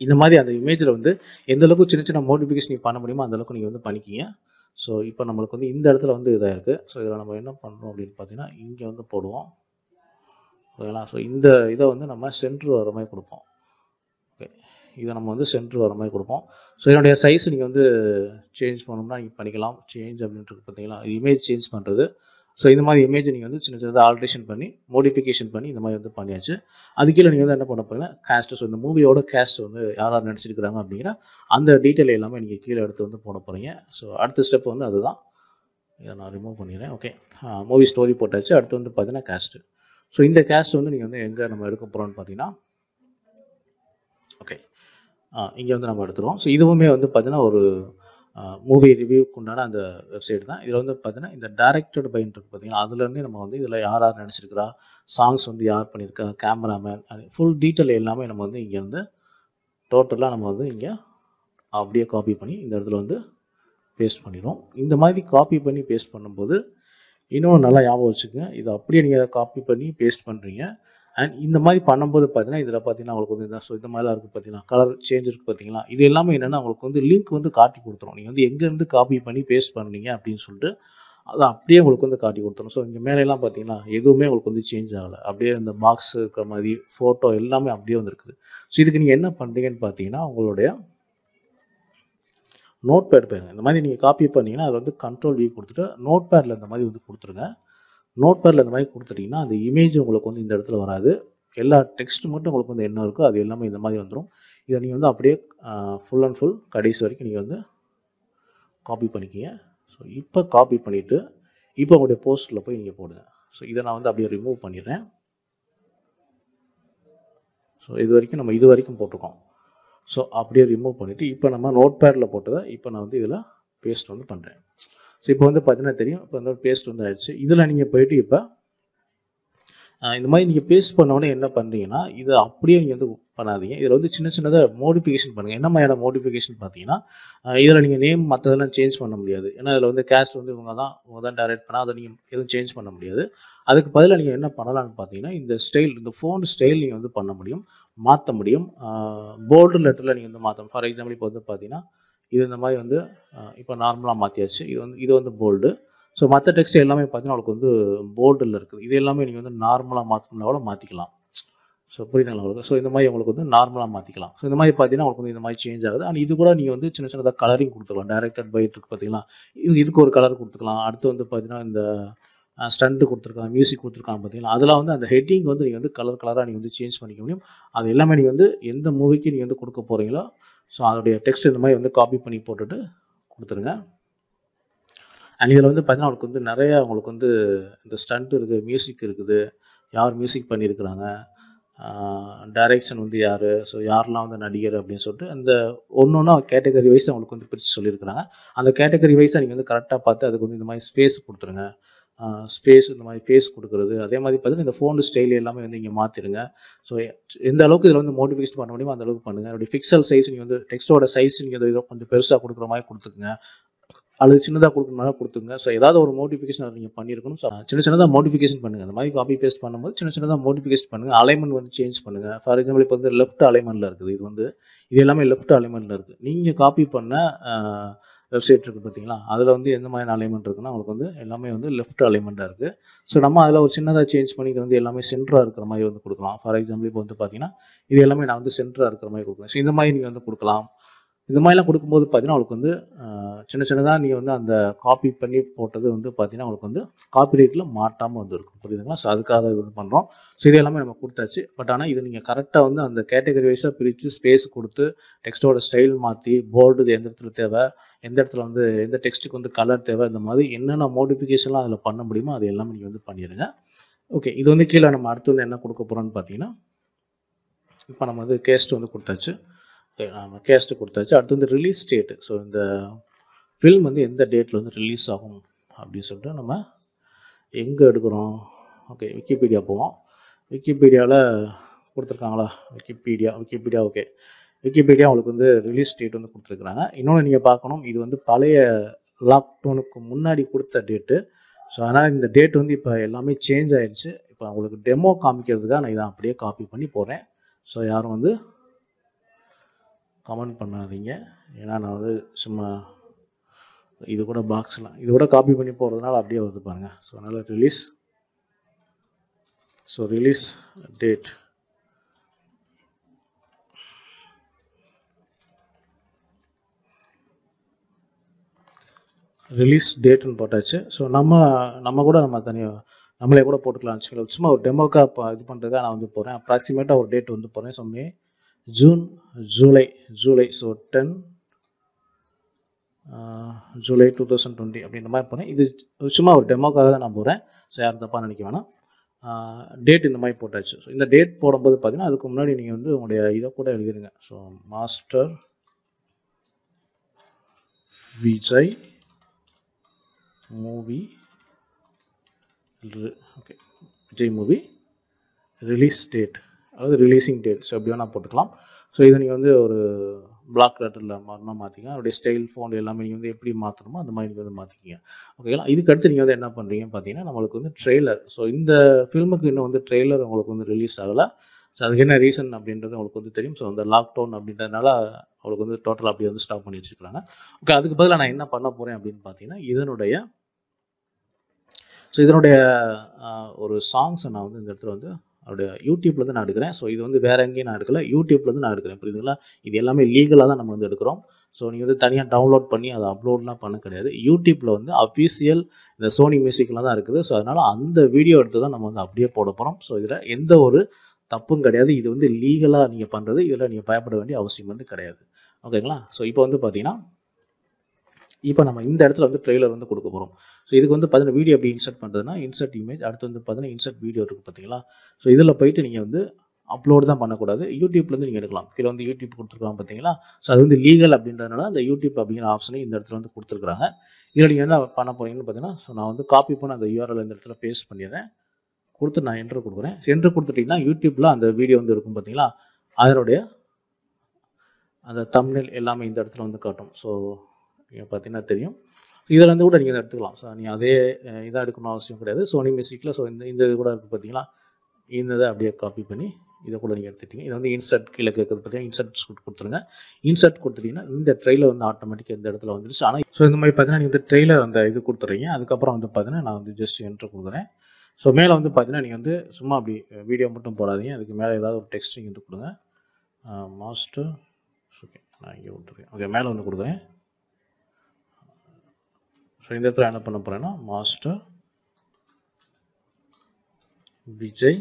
இந்த மாதிரி அந்த இமேஜில் வந்து எந்தளவுக்கு சின்ன சின்ன மோடிஃபிகேஷன் நீங்கள் பண்ண முடியுமோ அந்தளவுக்கு நீங்கள் வந்து பண்ணிக்கிங்க ஸோ இப்போ நம்மளுக்கு வந்து இந்த இடத்துல வந்து இதாக இருக்குது ஸோ இதில் நம்ம என்ன பண்ணுறோம் அப்படின்னு பார்த்தீங்கன்னா இங்கே வந்து போடுவோம் ஓகேங்களா ஸோ இந்த இதை வந்து நம்ம சென்ட்ரு வர மாதிரி கொடுப்போம் ஓகே இதை நம்ம வந்து சென்ட்ரு வர மாதிரி கொடுப்போம் ஸோ இதனுடைய சைஸ் நீங்கள் வந்து சேஞ்ச் பண்ணணும்னா நீங்கள் பண்ணிக்கலாம் சேஞ்ச் அப்படின்ட்டு பார்த்தீங்களா இமேஜ் சேஞ்ச் பண்ணுறது ஸோ இந்த மாதிரி இமேஜ் நீங்கள் வந்து சின்ன சின்னதாக ஆல்ட்ரேஷன் பண்ணி மோடிஃபிகேஷன் பண்ணி இந்த மாதிரி வந்து பண்ணியாச்சு அது கீழே நீங்கள் வந்து என்ன பண்ண போகிறீங்க கேஸ்ட் ஸோ இந்த மூவியோட கேஸ்ட் வந்து யார் யார் நடிச்சிருக்கிறாங்க அப்படிங்கிற அந்த டீட்டெயில் எல்லாமே நீங்கள் கீழே எடுத்து வந்து போட போகிறீங்க ஸோ அடுத்த ஸ்டெப் வந்து அதுதான் இதை நான் ரிமூவ் பண்ணிடுறேன் ஓகே மூவி ஸ்டோரி போட்டாச்சு அடுத்து வந்து பார்த்தீங்கன்னா கேஸ்ட்டு ஸோ இந்த கேஸ்ட் வந்து நீங்கள் வந்து எங்கே நம்ம எடுக்க போகிறோம்னு பார்த்தீங்கன்னா ஓகே இங்கே வந்து நம்ம எடுத்துருவோம் ஸோ இதுவுமே வந்து பார்த்தீங்கன்னா ஒரு மூவி ரிவ்யூக்கு உண்டான அந்த வெப்சைட் தான் இதில் வந்து பார்த்தீங்கன்னா இந்த டைரக்டட் பைன்ட்ருக்கு பார்த்தீங்கன்னா அதுலேருந்து நம்ம வந்து இதில் யார் யார் நினச்சிருக்கிறா சாங்ஸ் வந்து யார் பண்ணியிருக்கா கேமராமேன் ஃபுல் டீட்டெயில் எல்லாமே நம்ம வந்து இங்கேருந்து டோட்டலாக நம்ம வந்து இங்கே அப்படியே காப்பி பண்ணி இந்த இடத்துல வந்து பேஸ்ட் பண்ணிடுவோம் இந்த மாதிரி காப்பி பண்ணி பேஸ்ட் பண்ணும்போது இன்னும் நல்லா ஞாபகம் வச்சுக்கோங்க இதை அப்படியே நீங்கள் காப்பி பண்ணி பேஸ்ட் பண்ணுறீங்க அண்ட் இந்த மாதிரி பண்ணும்போது பார்த்தீங்கன்னா இதில் பார்த்தீங்கன்னா அவங்களுக்கு வந்து இதான் ஸோ இந்த மாதிரிலாம் இருக்குது பார்த்தீங்கன்னா கலர் சேஞ்ச் இருக்குது பார்த்தீங்களா இது எல்லாமே என்னென்னா அவங்களுக்கு வந்து லிங்க் வந்து காட்டி கொடுத்துரும் நீங்கள் வந்து எங்கேருந்து காப்பி பண்ணி பேஸ்ட் பண்ணுறீங்க அப்படின்னு சொல்லிட்டு அதை அப்படியே உங்களுக்கு வந்து காட்டி கொடுத்துரும் ஸோ இங்கே எல்லாம் பார்த்தீங்கன்னா எதுவுமே உங்களுக்கு வந்து சேஞ்ச் ஆகலை அப்படியே இந்த பாக்ஸ் இருக்கிற மாதிரி ஃபோட்டோ எல்லாமே அப்படியே வந்துருக்குது ஸோ இதுக்கு நீங்கள் என்ன பண்ணுறீங்கன்னு பார்த்தீங்கன்னா உங்களுடைய நோட் பேட் போயிருங்க இந்த மாதிரி நீங்கள் காப்பி பண்ணிங்கன்னா அதை வந்து கண்ட்ரோல் வியூ கொடுத்துட்டு நோட் பேடில் இந்த மாதிரி வந்து கொடுத்துருங்க நோட் பேரில் இந்த மாதிரி கொடுத்துட்டிங்கன்னா அந்த இமேஜ் உங்களுக்கு வந்து இந்த இடத்துல வராது எல்லா டெக்ஸ்ட் மட்டும் உங்களுக்கு வந்து என்ன இருக்கோ அது எல்லாமே இந்த மாதிரி வந்துடும் இதை நீங்கள் வந்து அப்படியே ஃபுல் அண்ட் ஃபுல் கடைசி வரைக்கும் நீங்கள் வந்து காப்பி பண்ணிக்கிங்க ஸோ இப்போ காப்பி பண்ணிவிட்டு இப்போ உங்களுடைய போஸ்ட்டில் போய் நீங்கள் போடுங்க ஸோ இதை நான் வந்து அப்படியே ரிமூவ் பண்ணிடுறேன் ஸோ இது வரைக்கும் நம்ம இது வரைக்கும் போட்டிருக்கோம் ஸோ அப்படியே ரிமூவ் பண்ணிவிட்டு இப்போ நம்ம நோட் பேடில் போட்டதை இப்போ நான் வந்து இதில் பேஸ்ட் வந்து பண்ணுறேன் ஸோ இப்போ வந்து பார்த்தீங்கன்னா தெரியும் இப்போ வந்து பேஸ்ட் வந்து ஆயிடுச்சு இதில் நீங்கள் போயிட்டு இப்போ இந்த மாதிரி நீங்கள் பேஸ்ட் பண்ணோடனே என்ன பண்ணுறீங்கன்னா இதை அப்படியே நீங்கள் வந்து பண்ணாதீங்க இதில் வந்து சின்ன சின்னதாக மோடிஃபிகேஷன் பண்ணுங்கள் என்ன மாதிரியான மோடிஃபிகேஷன் பார்த்தீங்கன்னா இதில் நீங்கள் நேம் மற்றதெல்லாம் சேஞ்ச் பண்ண முடியாது ஏன்னா இதில் வந்து கேஸ்ட் வந்து இவங்க தான் இவங்க தான் டைரக்ட் பண்ணால் அதை நீங்கள் எதுவும் சேஞ்ச் பண்ண முடியாது அதுக்கு பதிலாக நீங்கள் என்ன பண்ணலாம்னு பார்த்தீங்கன்னா இந்த ஸ்டைல் இந்த ஃபோன் ஸ்டைல் நீங்கள் வந்து பண்ண முடியும் மாற்ற முடியும் போல்டு லெட்டரில் நீங்கள் வந்து மாற்ற ஃபார் எக்ஸாம்பிள் இப்போ வந்து பார்த்தீங்கன்னா இது இந்த மாதிரி வந்து இப்போ நார்மலாக மாற்றியாச்சு இது வந்து இது வந்து போல்டு ஸோ மற்ற டெக்ஸ்ட் எல்லாமே பார்த்தீங்கன்னா உங்களுக்கு வந்து போல்டில் இருக்குது இது எல்லாமே நீங்கள் வந்து நார்மலாக மாற்றணும்னா கூட மாற்றிக்கலாம் ஸோ புரியுதுங்களா உங்களுக்கு ஸோ இந்த மாதிரி உங்களுக்கு வந்து நார்மலாக மாற்றிக்கலாம் ஸோ இந்த மாதிரி பார்த்தீங்கன்னா உங்களுக்கு வந்து இந்த மாதிரி சேஞ்ச் ஆகுது அண்ட் இது கூட நீங்கள் வந்து சின்ன சின்னதாக கலரிங் கொடுத்துக்கலாம் டேரக்டட் பை இருக்கு பார்த்தீங்களா இது இதுக்கு ஒரு கலர் கொடுத்துக்கலாம் அடுத்து வந்து பார்த்தீங்கன்னா இந்த ஸ்டண்ட்டு கொடுத்துருக்காங்க மியூசிக் கொடுத்துருக்காங்க பார்த்தீங்களா அதெல்லாம் வந்து அந்த ஹெட்டிங் வந்து நீங்கள் வந்து கலர் கலராக நீங்கள் வந்து சேஞ்ச் பண்ணிக்க முடியும் அது எல்லாமே நீங்கள் வந்து எந்த மூவிக்கு நீங்கள் வந்து கொடுக்க போகிறீங்களோ ஸோ அதோடைய டெக்ஸ்ட் இந்த மாதிரி வந்து காப்பி பண்ணி போட்டுட்டு கொடுத்துருங்க அண்ட் இதில் வந்து பார்த்தீங்கன்னா அவங்களுக்கு வந்து நிறையா அவங்களுக்கு வந்து இந்த ஸ்டண்ட் இருக்குது மியூசிக் இருக்குது யார் மியூசிக் பண்ணியிருக்கிறாங்க டைரக்ஷன் வந்து யார் ஸோ யாரெலாம் வந்து நடிகர் அப்படின்னு சொல்லிட்டு அந்த ஒன்று ஒன்றா கேட்டகரி வைஸ் அவங்களுக்கு வந்து பிரித்து சொல்லியிருக்கிறாங்க அந்த கேட்டகரி வைஸாக நீங்கள் வந்து கரெக்டாக பார்த்து அதுக்கு வந்து இந்த மாதிரி ஸ்பேஸ் கொடுத்துருங்க ஸ்பேஸ் இந்த மாதிரி ஃபேஸ் கொடுக்குறது அதே மாதிரி பார்த்தீங்கன்னா இந்த ஃபோன் ஸ்டைல் எல்லாமே வந்து இங்கே மாற்றிடுங்க ஸோ எந்த அளவுக்கு இதில் வந்து மோட்டிஃபிகேஷன் பண்ண முடியுமோ அந்த அளவுக்கு பண்ணுங்கள் என்னுடைய ஃபிக்சல் சைஸ் நீங்கள் வந்து டெக்ஸ்டோட சைஸ் நீங்கள் இதை கொஞ்சம் பெருசாக கொடுக்குற மாதிரி கொடுத்துக்குங்க அது சின்னதாக கொடுக்கணும்னா கொடுத்துங்க ஸோ ஏதாவது ஒரு மோட்டிஃபிகேஷன் அதை நீங்கள் பண்ணியிருக்கணும் ஸோ சின்ன சின்னதாக மோட்டிஃபிகேஷன் பண்ணுங்கள் அந்த மாதிரி காப்பி பேஸ்ட் பண்ணும்போது சின்ன சின்னதாக மோட்டிஃபிகேஷன் பண்ணுங்கள் அலைமெண்ட் வந்து சேஞ்ச் பண்ணுங்கள் ஃபார் எக்ஸாம்பிள் இப்போ வந்து லெஃப்ட் அலைமெண்ட்டில் இருக்குது இது வந்து இது எல்லாமே லெஃப்ட் அலைமெண்ட்டில் இருக்குது நீங்கள் காப்பி பண்ண வெப்சைட் இருக்குது பார்த்தீங்களா அதில் வந்து எந்த மாதிரி அலைமெண்ட் இருக்குன்னா உங்களுக்கு வந்து எல்லாமே வந்து லெஃப்ட் அலைமெண்ட்டாக இருக்குது ஸோ நம்ம அதில் ஒரு சின்னதாக சேஞ்ச் பண்ணிக்கிட்டு வந்து எல்லாமே சென்டராக இருக்கிற மாதிரி வந்து கொடுக்கலாம் ஃபார் எக்ஸாம்பிள் இப்போ வந்து பார்த்தீங்கன்னா இது எல்லாமே நான் வந்து சென்டராக இருக்கிற மாதிரி கொடுக்குறேன் ஸோ இந்த மாதிரி நீங்கள் வந்து கொடுக்கலாம் இந்த மாதிரிலாம் கொடுக்கும்போது பார்த்தீங்கன்னா உங்களுக்கு வந்து சின்ன சின்னதாக நீங்கள் வந்து அந்த காப்பி பண்ணி போட்டது வந்து பார்த்தீங்கன்னா உங்களுக்கு வந்து காப்பி ரேட்டில் மாட்டாமல் வந்துருக்கும் புரியுதுங்களா ஸோ அதுக்காக இது பண்ணுறோம் ஸோ இது எல்லாமே நம்ம கொடுத்தாச்சு பட் ஆனால் இது நீங்கள் கரெக்டாக வந்து அந்த கேட்டகரி வைஸாக பிரித்து ஸ்பேஸ் கொடுத்து டெக்ஸ்ட்டோட ஸ்டைல் மாற்றி போர்டு இது எந்த இடத்துல தேவை எந்த இடத்துல வந்து எந்த டெக்ஸ்ட்டுக்கு வந்து கலர் தேவை இந்த மாதிரி என்னென்ன மோடிஃபிகேஷன்லாம் அதில் பண்ண முடியுமோ அது எல்லாமே நீங்கள் வந்து பண்ணிடுங்க ஓகே இது வந்து கீழே நம்ம அடுத்து வந்து என்ன கொடுக்க போகிறோன்னு பார்த்தீங்கன்னா இப்போ நம்ம வந்து கேஸ்ட் வந்து கொடுத்தாச்சு நம்ம கேஸ்ட்டு கொடுத்தாச்சு அடுத்து வந்து ரிலீஸ் டேட்டு ஸோ இந்த ஃபில்ம் வந்து எந்த டேட்டில் வந்து ரிலீஸ் ஆகும் அப்படின்னு சொல்லிட்டு நம்ம எங்கே எடுக்கிறோம் ஓகே விக்கிபீடியா போவோம் விக்கிபீடியாவில் கொடுத்துருக்காங்களா விக்கிபீடியா விக்கிபீடியா ஓகே விக்கிபீடியா உங்களுக்கு வந்து ரிலீஸ் டேட் வந்து கொடுத்துருக்குறாங்க இன்னொன்று நீங்கள் பார்க்கணும் இது வந்து பழைய லாக்டவுனுக்கு முன்னாடி கொடுத்த டேட்டு ஸோ அதனால் இந்த டேட் வந்து இப்போ எல்லாமே சேஞ்ச் ஆகிடுச்சு இப்போ உங்களுக்கு டெமோ காமிக்கிறதுக்காக நான் இதை அப்படியே காப்பி பண்ணி போகிறேன் ஸோ யாரும் வந்து கமெண்ட் பண்ணாதீங்க ஏன்னா நான் வந்து சும்மா இது கூட பாக்ஸ்லாம் இது கூட காப்பி பண்ணி போகிறதுனால அப்படியே வருது பாருங்கள் ஸோ அதனால் release so release date release டேட்னு போட்டாச்சு ஸோ நம்ம நம்ம கூட நம்ம தனியாக நம்மளே கூட போட்டுக்கலாம் வச்சுக்கலாம் சும்மா ஒரு டெமோக்காக இப்போ இது பண்ணுறதுக்காக நான் வந்து போகிறேன் அப்ராக்சிமேட்டாக ஒரு டேட் வந்து போகிறேன் so May June July July so ten July two thousand twenty அப்படின்ற மாதிரி போகிறேன் இது சும்மா ஒரு டெமோக்காக தான் நான் போகிறேன் ஸோ யார் தப்பாக நினைக்க வேணாம் டேட் இந்த மாதிரி போட்டாச்சு ஸோ இந்த டேட் போடும்போது பார்த்தீங்கன்னா அதுக்கு முன்னாடி நீங்கள் வந்து உங்களுடைய இதை கூட எழுதிருங்க so Master Vijay movie okay Vijay movie release date அதாவது ரிலீஸிங் டேட் ஸோ எப்படி வேணால் போட்டுக்கலாம் ஸோ இதை நீங்கள் வந்து ஒரு பிளாக் லெட்டரில் மாறினா மாற்றிக்கோங்க அதோடைய ஸ்டைல் ஃபோன் எல்லாமே நீங்கள் வந்து எப்படி மாற்றணுமோ அந்த மாதிரி நீங்கள் வந்து மாற்றிக்கிங்க ஓகேங்களா இதுக்கடுத்து நீங்கள் வந்து என்ன பண்ணுறீங்கன்னு பார்த்தீங்கன்னா நம்மளுக்கு வந்து ட்ரெய்லர் ஸோ இந்த ஃபில்முக்கு இன்னும் வந்து ட்ரெய்லர் உங்களுக்கு வந்து ரிலீஸ் ஆகலை ஸோ அதுக்கு என்ன ரீசன் அப்படின்றது உங்களுக்கு வந்து தெரியும் ஸோ அந்த லாக்டவுன் அப்படின்றதுனால அவளுக்கு வந்து டோட்டலாக அப்படியே வந்து ஸ்டாப் பண்ணி வச்சுருக்காங்க ஓகே அதுக்கு பதிலாக நான் என்ன பண்ண போகிறேன் அப்படின்னு பார்த்தீங்கன்னா இதனுடைய ஸோ இதனுடைய ஒரு சாங்ஸை நான் வந்து இந்த இடத்துல வந்து அப்படி யூடியூப்லேருந்து நான் எடுக்கிறேன் ஸோ இது வந்து வேறு எங்கேயும் நான் எடுக்கல யூடியூப்லேருந்து நான் எடுக்கிறேன் புரியுதுங்களா இது எல்லாமே லீகலாக தான் நம்ம வந்து எடுக்கிறோம் ஸோ நீங்கள் வந்து தனியாக டவுன்லோட் பண்ணி அதை அப்லோட்லாம் பண்ண கிடையாது யூடியூப்பில் வந்து அஃபீஷியல் இந்த சோனி மியூசிக்லாம் தான் இருக்குது ஸோ அதனால் அந்த வீடியோ எடுத்து தான் நம்ம வந்து அப்படியே போட போகிறோம் ஸோ இதில் எந்த ஒரு தப்பும் கிடையாது இது வந்து லீகலாக நீங்கள் பண்ணுறது இதில் நீங்கள் பயப்பட வேண்டிய அவசியம் வந்து கிடையாது ஓகேங்களா ஸோ இப்போ வந்து பார்த்தீங்கன்னா இப்போ நம்ம இந்த இடத்துல வந்து ட்ரெய்லர் வந்து கொடுக்க போகிறோம் ஸோ இதுக்கு வந்து பார்த்தீங்கன்னா வீடியோ அப்படி இன்சர்ட் பண்ணுறதுன்னா இன்சர்ட் இமேஜ் அடுத்து வந்து பார்த்தீங்கன்னா இன்சர்ட் வீடியோ இருக்குது பார்த்தீங்களா ஸோ இதில் போயிட்டு நீங்கள் வந்து அப்லோடு தான் பண்ணக்கூடாது யூடியூப்லேருந்து நீங்கள் எடுக்கலாம் கீழே வந்து யூடியூப் கொடுத்துருக்காங்க பார்த்தீங்களா ஸோ அது வந்து லீகல் அப்படின்றதுனால அந்த யூடியூப் அப்படிங்கிற ஆப்ஷனை இந்த இடத்துல வந்து கொடுத்துருக்குறாங்க இதில் நீங்கள் என்ன பண்ண போகிறீங்கன்னு பார்த்தீங்கன்னா ஸோ நான் வந்து காப்பி பண்ண அந்த யூஆர்எல் இந்த இடத்துல பேஸ்ட் பண்ணிடுறேன் கொடுத்து நான் என்ட்ரு கொடுக்குறேன் என்ட்ரு கொடுத்துட்டிங்கன்னா யூடியூப்பில் அந்த வீடியோ வந்து இருக்கும் பார்த்தீங்களா அதனுடைய அந்த தமிழில் எல்லாமே இந்த இடத்துல வந்து காட்டும் ஸோ பார்த்தீங்கன்னா தெரியும் இதிலேருந்து கூட நீங்கள் எடுத்துக்கலாம் ஸோ நீங்கள் அதே இதாக எடுக்கணும் அவசியம் கிடையாது சோனி மியூசிக்கில் ஸோ இந்த இந்த இது கூட இருக்குது பார்த்தீங்களா இந்த இதை அப்படியே காப்பி பண்ணி இதை கூட நீங்கள் எடுத்துட்டீங்க இதை வந்து இன்சர்ட் கீழே கேட்குறது பார்த்தீங்கன்னா இன்சர்ட் கொடுத்துருங்க இன்சர்ட் கொடுத்துட்டீங்கன்னா இந்த ட்ரெயிலர் வந்து ஆட்டோமேட்டிக்காக இந்த இடத்துல வந்துருச்சு ஆனால் ஸோ இந்த மாதிரி பார்த்தீங்கன்னா நீங்கள் வந்து ட்ரெயிலர் அந்த இது கொடுத்துறீங்க அதுக்கப்புறம் வந்து பார்த்தீங்கன்னா நான் வந்து ஜஸ்ட் என்ட்ரு கொடுக்குறேன் ஸோ மேலே வந்து பார்த்தீங்கன்னா நீங்கள் வந்து சும்மா அப்படி வீடியோ மட்டும் போடாதீங்க அதுக்கு மேலே ஏதாவது ஒரு டெக்ஸ்ட் நீங்கள் வந்து கொடுங்க மாஸ்டர் ஓகே நான் இங்கே கொடுத்துருக்கேன் ஓகே மேலே வந்து கொடுக்குறேன் ஸோ இந்த இடத்துல என்ன பண்ண போகிறேன்னா Master Vijay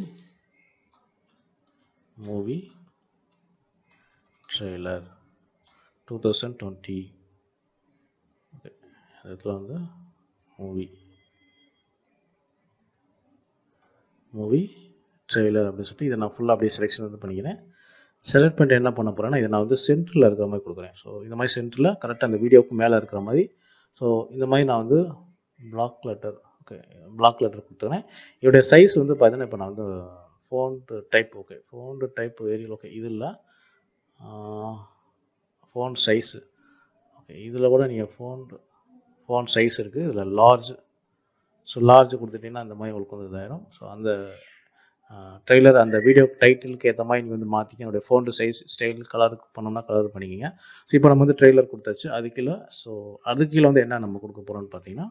movie trailer two thousand twenty இடத்துல வந்து மூவி மூவி ட்ரெய்லர் அப்படின்னு சொல்லிட்டு இதை நான் ஃபுல்லாக அப்படியே செலெக்ஷன் வந்து பண்ணிக்கிறேன் செலக்ட் பண்ணிட்டு என்ன பண்ண போகிறேன்னா இதை நான் வந்து சென்டரில் இருக்கிற மாதிரி கொடுக்குறேன் ஸோ இந்த மாதிரி சென்டரில் கரெக்டாக அந்த வீடியோவுக்கு மேலே இருக்கிற மாதிரி ஸோ இந்த மாதிரி நான் வந்து black letter okay black letter கொடுத்துக்கிறேன் இவருடைய சைஸ் வந்து பார்த்தீங்கன்னா இப்போ நான் வந்து font type okay font type Arial okay இது இல்லை ஃபோன் சைஸு ஓகே இதில் கூட நீங்கள் ஃபோன் ஃபோன் சைஸ் இருக்குது இதில் லார்ஜ் ஸோ லார்ஜ் கொடுத்துட்டிங்கன்னா அந்த மாதிரி உங்களுக்கு வந்து இதாயிரும் ஸோ அந்த ட்ரெய்லர் அந்த வீடியோ டைட்டிலுக்கு ஏற்ற மாதிரி நீங்கள் வந்து மாற்றிக்க என்னுடைய ஃபோன் சைஸ் ஸ்டைல் கலர் பண்ணோம்னா கலர் பண்ணிக்கிங்க ஸோ இப்போ நம்ம வந்து ட்ரெய்லர் கொடுத்தாச்சு அது ஸோ அது கீழே வந்து என்ன நம்ம கொடுக்க போகிறோம்னு பார்த்தீங்கன்னா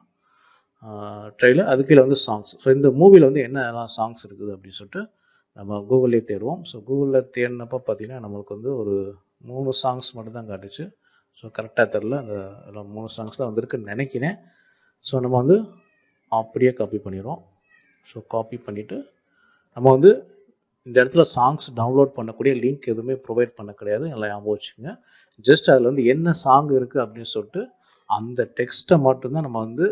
ட்ரெய்லர் அது கீழே வந்து சாங்ஸ் ஸோ இந்த மூவியில் வந்து என்னெல்லாம் சாங்ஸ் இருக்குது அப்படின்னு சொல்லிட்டு நம்ம கூகுளே தேடுவோம் ஸோ கூகுளில் தேடினப்போ பார்த்தீங்கன்னா நம்மளுக்கு வந்து ஒரு மூணு சாங்ஸ் மட்டும்தான் காட்டுச்சு ஸோ கரெக்டாக தெரில அந்த மூணு சாங்ஸ் தான் வந்திருக்குன்னு நினைக்கிறேன் ஸோ நம்ம வந்து அப்படியே காப்பி பண்ணிடுவோம் ஸோ காப்பி பண்ணிவிட்டு நம்ம வந்து இந்த இடத்துல சாங்ஸ் டவுன்லோட் பண்ணக்கூடிய லிங்க் எதுவுமே ப்ரொவைட் பண்ண கிடையாது எல்லாம் ஞாபகம் வச்சுக்கோங்க ஜஸ்ட் அதில் வந்து என்ன சாங் இருக்குது அப்படின்னு சொல்லிட்டு அந்த டெக்ஸ்ட்டை மட்டும்தான் நம்ம வந்து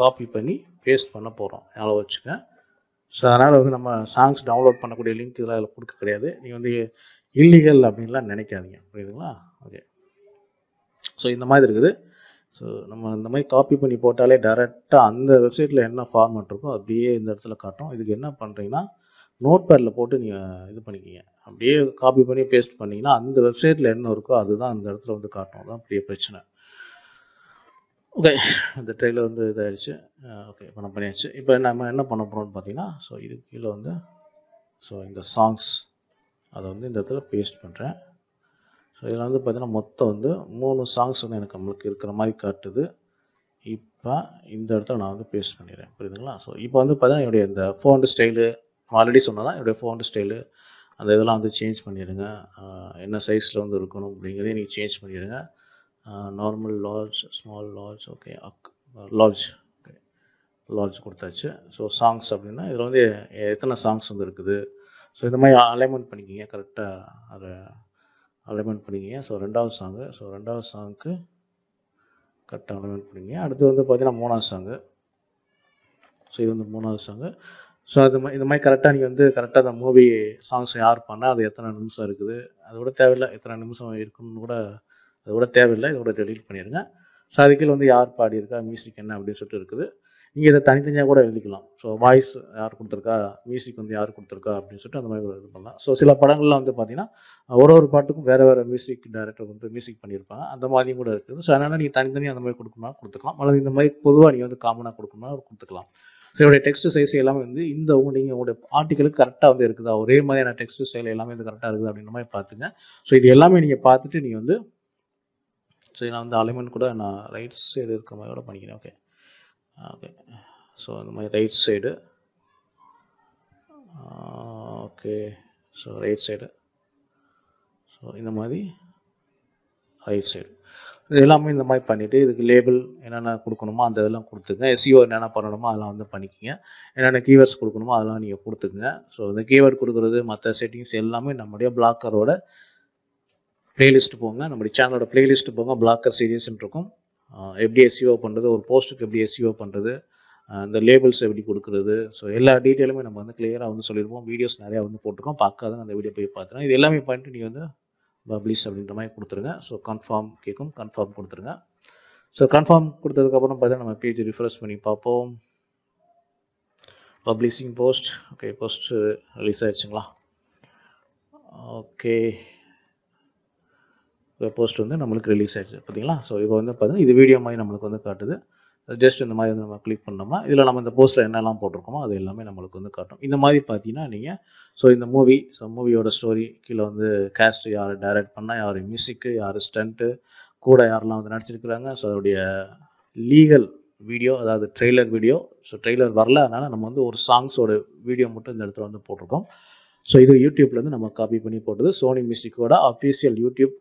காப்பி பண்ணி பேஸ்ட் பண்ண போகிறோம் ஞாபகம் வச்சுக்கோங்க ஸோ அதனால் வந்து நம்ம சாங்ஸ் டவுன்லோட் பண்ணக்கூடிய லிங்க் இதெல்லாம் அதில் கொடுக்க கிடையாது நீங்கள் வந்து இல்லீகல் அப்படின்லாம் நினைக்காதீங்க புரியுதுங்களா ஓகே ஸோ இந்த மாதிரி இருக்குது ஸோ நம்ம இந்த மாதிரி காப்பி பண்ணி போட்டாலே டேரெக்டாக அந்த வெப்சைட்டில் என்ன ஃபார்மேட் இருக்கோ அப்படியே இந்த இடத்துல காட்டும் இதுக்கு என்ன பண்ணுறீங்கன்னா நோட் பேடில் போட்டு நீங்கள் இது பண்ணிக்கிங்க அப்படியே காப்பி பண்ணி பேஸ்ட் பண்ணிங்கன்னா அந்த வெப்சைட்டில் என்ன இருக்கோ அதுதான் அந்த இடத்துல வந்து காட்டணும் தான் பெரிய பிரச்சனை ஓகே இந்த ட்ரெயிலர் வந்து இதாகிடுச்சு ஓகே இப்போ நம்ம பண்ணியாச்சு இப்போ நம்ம என்ன பண்ண போகிறோம்னு பார்த்தீங்கன்னா ஸோ இது கீழே வந்து ஸோ இந்த சாங்ஸ் அதை வந்து இந்த இடத்துல பேஸ்ட் பண்ணுறேன் ஸோ இதில் வந்து பார்த்தீங்கன்னா மொத்தம் வந்து மூணு சாங்ஸ் வந்து எனக்கு நம்மளுக்கு இருக்கிற மாதிரி காட்டுது இப்போ இந்த இடத்துல நான் வந்து பேஸ்ட் பண்ணிடுறேன் புரியுதுங்களா ஸோ இப்போ வந்து பார்த்தீங்கன்னா என்னுடைய இந்த ஃபோன் ஸ்டைலு ஆல்ரெடி சொன்னதான் என்னுடைய ஃபோன் ஸ்டைலு அந்த இதெல்லாம் வந்து சேஞ்ச் பண்ணிடுங்க என்ன சைஸில் வந்து இருக்கணும் அப்படிங்கிறதையும் நீங்கள் சேஞ்ச் பண்ணிடுங்க normal large small large okay அக் லார்ஜ் ஓகே லார்ஜ் கொடுத்தாச்சு ஸோ சாங்ஸ் அப்படின்னா இதில் வந்து எத்தனை சாங்ஸ் வந்து இருக்குது ஸோ இந்த மாதிரி அலைன்மெண்ட் பண்ணிக்கிங்க கரெக்டாக அதை அலைன்மெண்ட் பண்ணிக்கிங்க ஸோ ரெண்டாவது சாங்கு ஸோ ரெண்டாவது சாங்க்கு கரெக்டாக அலைன்மெண்ட் பண்ணிக்கிங்க அடுத்து வந்து பார்த்திங்கன்னா மூணாவது சாங்கு ஸோ இது வந்து மூணாவது சாங்கு ஸோ அது மாதிரி இந்த மாதிரி கரெக்டாக நீங்கள் வந்து கரெக்டாக அந்த மூவி சாங்ஸ் யார் பண்ணால் அது எத்தனை நிமிஷம் இருக்குது அது கூட தேவையில்லை எத்தனை நிமிஷம் இருக்குன்னு கூட அது கூட தேவையில்லை விட டெலிட் பண்ணிடுங்க ஸோ அதுக்கீழ் வந்து யார் பாடியிருக்கா மியூசிக் என்ன அப்படின்னு சொல்லிட்டு இருக்குது நீங்கள் இதை தனித்தனியாக கூட எழுதிக்கலாம் ஸோ வாய்ஸ் யார் கொடுத்துருக்கா மியூசிக் வந்து யார் கொடுத்துருக்கா அப்படின்னு சொல்லிட்டு அந்த மாதிரி இது பண்ணலாம் ஸோ சில படங்கள்லாம் வந்து பார்த்தீங்கன்னா ஒரு ஒரு பாட்டுக்கும் வேறு வேறு மியூசிக் டைரக்டர் வந்து மியூசிக் பண்ணியிருப்பாங்க அந்த மாதிரியும் கூட இருக்குது ஸோ அதனால் நீங்கள் தனித்தனியாக அந்த மாதிரி கொடுக்கணும்னா கொடுத்துக்கலாம் அல்லது இந்த மாதிரி பொதுவாக நீங்கள் வந்து காமனாக கொடுக்கணும்னா கொடுத்துக்கலாம் ஸோ என்னுடைய டெக்ஸ்ட் சைஸ் எல்லாமே வந்து இந்த நீங்கள் உங்களுடைய ஆர்டிகளுக்கு கரெக்டாக வந்து இருக்குதா ஒரே மாதிரியான டெக்ஸ்ட் சைல் எல்லாமே வந்து கரெக்டாக இருக்குது அப்படின்ற மாதிரி பார்த்துங்க ஸோ இது எல்லாமே நீங்கள் பார்த்துட்டு நீங்கள் வந்து ஸோ நான் வந்து அலைமெண்ட் கூட நான் ரைட் சைடு இருக்கிற மாதிரி கூட பண்ணிக்கிறேன் ஓகே ஓகே ஸோ இந்த மாதிரி right side okay so right side so இந்த மாதிரி ரைட் சைடு இது எல்லாமே இந்த மாதிரி பண்ணிவிட்டு இதுக்கு லேபிள் என்னென்ன கொடுக்கணுமோ அந்த இதெல்லாம் கொடுத்துங்க எஸ்சிஓ e என்னென்ன பண்ணணுமோ அதெல்லாம் வந்து பண்ணிக்கோங்க என்னென்ன கீவேர்ட்ஸ் கொடுக்கணுமோ அதெல்லாம் நீங்கள் கொடுத்துக்குங்க ஸோ இந்த கீவேர்ட் கொடுக்குறது மற்ற செட்டிங்ஸ் எல்லாமே நம்முடைய பிளாக்கரோட ப்ளேலிஸ்ட் போங்க நம்முடைய சேனலோட ப்ளேலிஸ்ட் போங்க பிளாக்கர் சீரியஸ்ன்னு இருக்கும் எப்படி எஸ்சிஓ e பண்ணுறது ஒரு போஸ்ட்டுக்கு எப்படி எஸ்சிஓ e பண்ணுறது அந்த லேபிள்ஸ் எப்படி கொடுக்குறது ஸோ எல்லா டீட்டெயிலுமே நம்ம வந்து கிளியராக வந்து சொல்லியிருப்போம் வீடியோஸ் நிறையா வந்து போட்டிருக்கோம் பார்க்காதான் அந்த வீடியோ போய் பார்த்துருவோம் இது எல்லாமே பண்ணிட்டு நீங்கள் வந்து பப்ளிஷ் அப்படின்ற மாதிரி கொடுத்துருங்க ஸோ கன்ஃபார்ம் கேட்கும் கன்ஃபார்ம் கொடுத்துருங்க ஸோ கன்ஃபார்ம் கொடுத்ததுக்கப்புறம் பார்த்தீங்கன்னா நம்ம பேஜ் ரிஃப்ரெஷ் பண்ணி பார்ப்போம் publishing post okay post release ஆயிடுச்சுங்களா ஓகே போஸ்ட் வந்து நம்மளுக்கு ரிலீஸ் ஆயிடுச்சு பார்த்தீங்களா ஸோ இப்போ வந்து பார்த்தீங்கன்னா இது வீடியோ மாதிரி நம்மளுக்கு வந்து காட்டுது ஜஸ்ட் இந்த மாதிரி வந்து நம்ம கிளிக் பண்ணோம்னா இதில் நம்ம இந்த போஸ்ட்டில் என்னெல்லாம் போட்டிருக்கோமோ அது எல்லாமே நம்மளுக்கு வந்து காட்டும் இந்த மாதிரி பார்த்தீங்கன்னா நீங்கள் ஸோ இந்த மூவி ஸோ மூவியோட ஸ்டோரி கீழே வந்து கேஸ்ட் யார் டைரக்ட் பண்ணால் யார் மியூசிக்கு யார் ஸ்டண்ட்டு கூட யாரெல்லாம் வந்து நடிச்சிருக்கிறாங்க ஸோ அதோடைய லீகல் வீடியோ அதாவது ட்ரெய்லர் வீடியோ ஸோ ட்ரெய்லர் வரல அதனால் நம்ம வந்து ஒரு சாங்ஸோட வீடியோ மட்டும் இந்த இடத்துல வந்து போட்டிருக்கோம் ஸோ இது யூடியூப்லேருந்து நம்ம காப்பி பண்ணி போட்டது சோனி மியூசிக்கோட அஃபீஷியல் யூடியூப்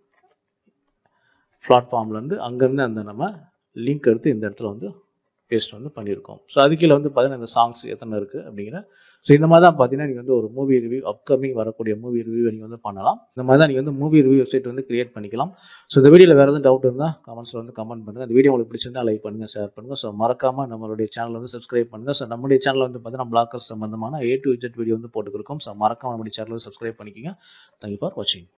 பிளாட்ஃபார்ம்லேருந்து அங்கேருந்து அந்த நம்ம லிங்க் எடுத்து இந்த இடத்துல வந்து பேஸ்ட் வந்து பண்ணியிருக்கோம் ஸோ கீழே வந்து பார்த்தீங்கன்னா இந்த சாங்ஸ் எத்தனை இருக்குது அப்படிங்கிற ஸோ இந்த மாதிரி தான் பார்த்தீங்கன்னா நீங்கள் வந்து ஒரு மூவி ரிவ்யூ அப்கமிங் வரக்கூடிய மூவி ரிவ்யூ நீங்கள் வந்து பண்ணலாம் இந்த மாதிரி தான் நீங்கள் வந்து மூவி ரிவ்யூ வெப்சைட் வந்து கிரியேட் பண்ணிக்கலாம் ஸோ இந்த வீடியோவில் வேறு எதுவும் டவுட் இருந்தால் கமெண்ட்ஸில் வந்து கமெண்ட் பண்ணுங்கள் இந்த வீடியோ உங்களுக்கு பிடிச்சிருந்தால் லைக் பண்ணுங்கள் ஷேர் பண்ணுங்கள் ஸோ மறக்காமல் நம்மளுடைய சேனல் வந்து சப்ஸ்கிரைப் பண்ணுங்கள் ஸோ நம்மளுடைய சேனல் வந்து பார்த்தீங்கன்னா பிளாக்கர்ஸ் சம்பந்தமான ஏ டு இஜெட் வீடியோ வந்து போட்டுக்கிறோம் ஸோ மறக்காமல் நம்மளுடைய சேனல் சப்ஸ்கிரைப் பண்ணிக்கோங்க தேங்க்யூ ஃபார் வாட்சிங்